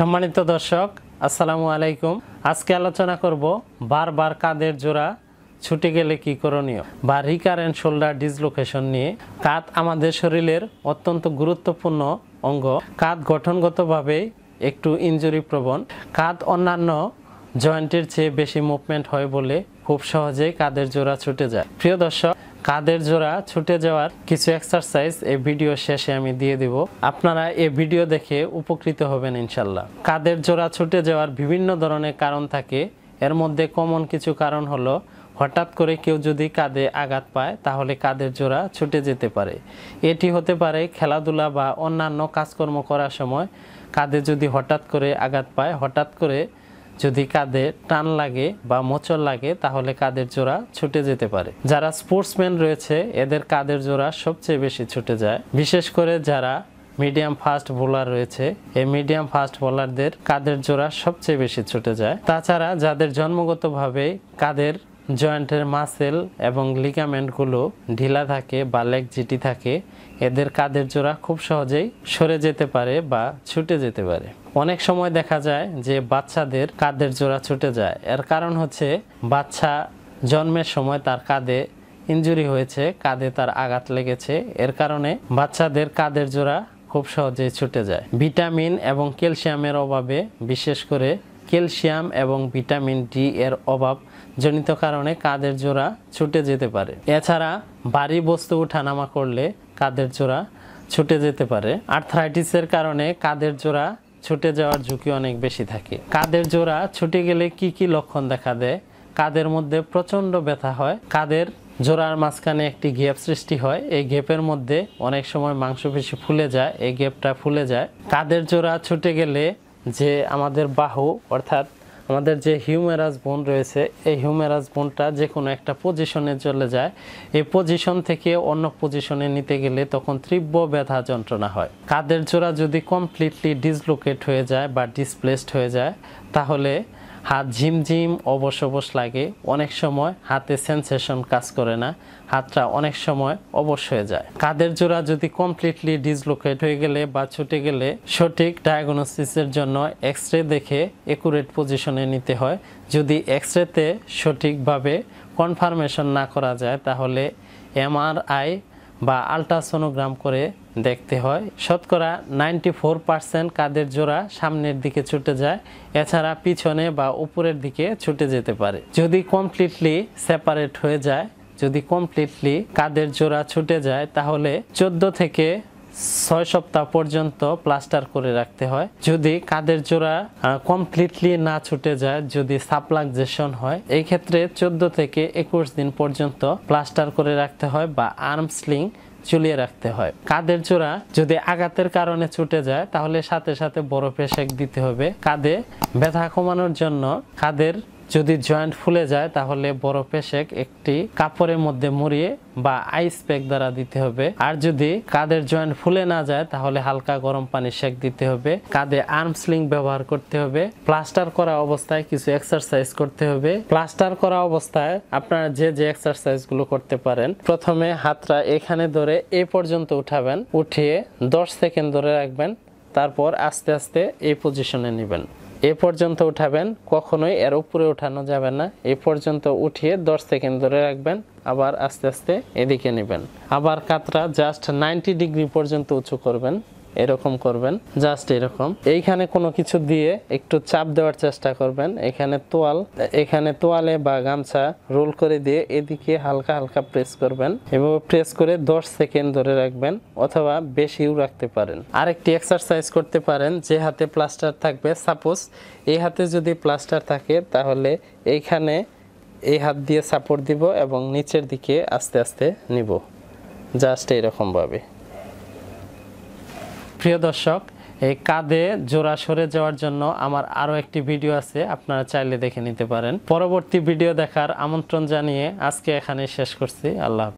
সম্মানিত দর্শক আসসালামু আলাইকুম আজকে আলোচনা করব বারবার কাঁধের জোড়া ছুটে গেলে কি করণীয় বা রিকারেন্ট শোল্ডার ডিসলোকেশন নিয়ে কাঁধ আমাদের শরীরের অত্যন্ত গুরুত্বপূর্ণ অঙ্গ কাত গঠনগতভাবে একটু ইঞ্জুরি প্রবণ কাঁধ অন্যান্য জয়েন্টের চেয়ে বেশি মুভমেন্ট হয় বলে খুব সহজেই কাদের জোড়া ছুটে যায় প্রিয় দর্শক কাদের জোড়া ছুটে যাওয়ার কিছু এক্সারসাইজ এই ভিডিও শেষে আমি দিয়ে দিব আপনারা এই ভিডিও দেখে উপকৃত হবেন ইনশাল্লাহ কাদের জোড়া ছুটে যাওয়ার বিভিন্ন ধরনের কারণ থাকে এর মধ্যে কমন কিছু কারণ হলো হঠাৎ করে কেউ যদি কাঁধে আঘাত পায় তাহলে কাদের জোড়া ছুটে যেতে পারে এটি হতে পারে খেলাধুলা বা অন্যান্য কাজকর্ম করার সময় কাঁধে যদি হঠাৎ করে আঘাত পায় হঠাৎ করে যদি কাঁধে টান লাগে বা মোচড় লাগে তাহলে কাঁধের জোড়া ছুটে যেতে পারে যারা স্পোর্টসম্যান রয়েছে এদের কাঁধের জোড়া সবচেয়ে বেশি ছুটে যায় বিশেষ করে যারা মিডিয়াম ফাস্ট বোলার রয়েছে এই মিডিয়াম ফাস্ট বোলারদের কাদের জোড়া সবচেয়ে বেশি ছুটে যায় তাছাড়া যাদের জন্মগতভাবে কাদের জয়েন্টের মাসেল এবং লিগামেন্টগুলো ঢিলা থাকে বা লেগ জিটি থাকে এদের কাদের জোড়া খুব সহজেই সরে যেতে পারে বা ছুটে যেতে পারে অনেক সময় দেখা যায় যে বাচ্চাদের কাদের জোড়া ছুটে যায় এর কারণ হচ্ছে বাচ্চা জন্মের সময় তার কাঁধে ইঞ্জুরি হয়েছে কাঁধে তার আঘাত লেগেছে এর কারণে বাচ্চাদের কাদের জোড়া খুব সহজেই ছুটে যায় ভিটামিন এবং ক্যালসিয়ামের অভাবে বিশেষ করে ক্যালসিয়াম এবং ভিটামিন ডি এর অভাব জনিত কারণে কাঁধের জোড়া ছুটে যেতে পারে এছাড়া ভারী বস্তু উঠানামা করলে কাঁধের জোড়া ছুটে যেতে পারে আর্থ্রাইটিসের কারণে কাঁধের জোড়া ছুটে যাওয়ার ঝুঁকি অনেক বেশি থাকে কাঁধের জোড়া ছুটে গেলে কি কি লক্ষণ দেখা দেয় কাঁধের মধ্যে প্রচণ্ড ব্যথা হয় কাঁধের জোড়ার মাঝখানে একটি গ্যাপ সৃষ্টি হয় এই গ্যাপের মধ্যে অনেক সময় মাংসপেশি ফুলে যায় এই গ্যাপটা ফুলে যায় কাঁধের জোড়া ছুটে গেলে যে আমাদের বাহু অর্থাৎ আমাদের যে হিউমেরাস বোন রয়েছে এই হিউমেরাস বোনটা যে কোনো একটা পজিশনে চলে যায় এই পজিশন থেকে অন্য পজিশনে নিতে গেলে তখন তীব্র ব্যথা যন্ত্রণা হয় কাদের জোড়া যদি কমপ্লিটলি ডিসলোকেট হয়ে যায় বা ডিসপ্লেসড হয়ে যায় তাহলে হাত ঝিমঝিম অবস অবস লাগে অনেক সময় হাতে সেন্সেশন কাজ করে না হাতটা অনেক সময় অবশ হয়ে যায় কাদের জোড়া যদি কমপ্লিটলি ডিসলোকেট হয়ে গেলে বা ছুটে গেলে সঠিক ডায়াগনোসিসের জন্য এক্স রে দেখে একুরেট পজিশনে নিতে হয় যদি এক্স রেতে সঠিকভাবে কনফার্মেশন না করা যায় তাহলে এমআরআই বা আল্ট্রাসোনোগ্রাম করে দেখতে হয় শতকরা নাইনটি ফোর পার্সেন্ট কাদের জোড়া সামনের দিকে ছুটে যায় এছাড়া পিছনে বা উপরের দিকে ছুটে যেতে পারে যদি কমপ্লিটলি সেপারেট হয়ে যায় যদি কমপ্লিটলি কাদের জোড়া ছুটে যায় তাহলে চোদ্দ থেকে ছয় সপ্তাহ পর্যন্ত প্লাস্টার করে রাখতে হয় যদি কাদের জোড়া কমপ্লিটলি না ছুটে যায় যদি সাপ্লাকজেশন হয় এই ক্ষেত্রে চোদ্দ থেকে একুশ দিন পর্যন্ত প্লাস্টার করে রাখতে হয় বা আর্ম স্লিং চুলিয়ে রাখতে হয় কাদের জোড়া যদি আঘাতের কারণে ছুটে যায় তাহলে সাথে সাথে বরফে সেক দিতে হবে কাঁধে ব্যথা কমানোর জন্য কাদের যদি জয়েন্ট ফুলে যায় তাহলে বড় পেশেক একটি কাপড়ের মধ্যে মুড়িয়ে বা আইস প্যাক দ্বারা দিতে হবে আর যদি কাদের জয়েন্ট ফুলে না যায় তাহলে হালকা গরম পানি শেক দিতে হবে কাঁধে আর্ম স্লিং ব্যবহার করতে হবে প্লাস্টার করা অবস্থায় কিছু এক্সারসাইজ করতে হবে প্লাস্টার করা অবস্থায় আপনারা যে যে এক্সারসাইজগুলো করতে পারেন প্রথমে হাতটা এখানে ধরে এ পর্যন্ত উঠাবেন উঠিয়ে দশ সেকেন্ড ধরে রাখবেন তারপর আস্তে আস্তে এই পজিশনে নেবেন এ পর্যন্ত উঠাবেন কখনোই এর উপরে উঠানো যাবে না এ পর্যন্ত উঠিয়ে দশ সেকেন্ড ধরে রাখবেন আবার আস্তে আস্তে এদিকে নেবেন আবার কাতরা জাস্ট নাইনটি ডিগ্রি পর্যন্ত উঁচু করবেন এরকম করবেন জাস্ট এরকম এইখানে কোনো কিছু দিয়ে একটু চাপ দেওয়ার চেষ্টা করবেন এখানে তোয়াল এখানে তোয়ালে বা গামছা রোল করে দিয়ে এদিকে হালকা হালকা প্রেস করবেন এবং প্রেস করে দশ সেকেন্ড ধরে রাখবেন অথবা বেশিও রাখতে পারেন আরেকটি এক্সারসাইজ করতে পারেন যে হাতে প্লাস্টার থাকবে সাপোজ এই হাতে যদি প্লাস্টার থাকে তাহলে এইখানে এই হাত দিয়ে সাপোর্ট দিব এবং নিচের দিকে আস্তে আস্তে নিব জাস্ট এইরকমভাবে প্রিয় দর্শক এই কাঁধে জোড়া সরে যাওয়ার জন্য আমার আরও একটি ভিডিও আছে আপনারা চাইলে দেখে নিতে পারেন পরবর্তী ভিডিও দেখার আমন্ত্রণ জানিয়ে আজকে এখানে শেষ করছি আল্লাহ